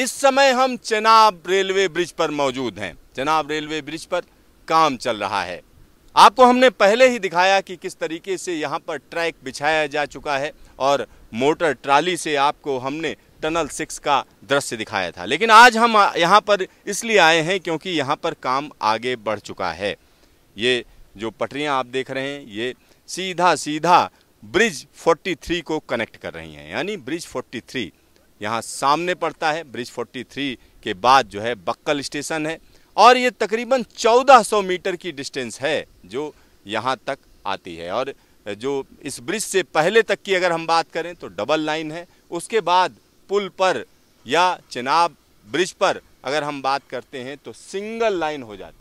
इस समय हम चेनाब रेलवे ब्रिज पर मौजूद हैं चेनाब रेलवे ब्रिज पर काम चल रहा है आपको हमने पहले ही दिखाया कि किस तरीके से यहाँ पर ट्रैक बिछाया जा चुका है और मोटर ट्राली से आपको हमने टनल सिक्स का दृश्य दिखाया था लेकिन आज हम यहाँ पर इसलिए आए हैं क्योंकि यहाँ पर काम आगे बढ़ चुका है ये जो पटरियाँ आप देख रहे हैं ये सीधा सीधा ब्रिज 43 को कनेक्ट कर रही हैं यानी ब्रिज 43 यहाँ सामने पड़ता है ब्रिज 43 के बाद जो है बक्कल स्टेशन है और ये तकरीबन 1400 मीटर की डिस्टेंस है जो यहाँ तक आती है और जो इस ब्रिज से पहले तक की अगर हम बात करें तो डबल लाइन है उसके बाद पुल पर या चिनाब ब्रिज पर अगर हम बात करते हैं तो सिंगल लाइन हो जाती है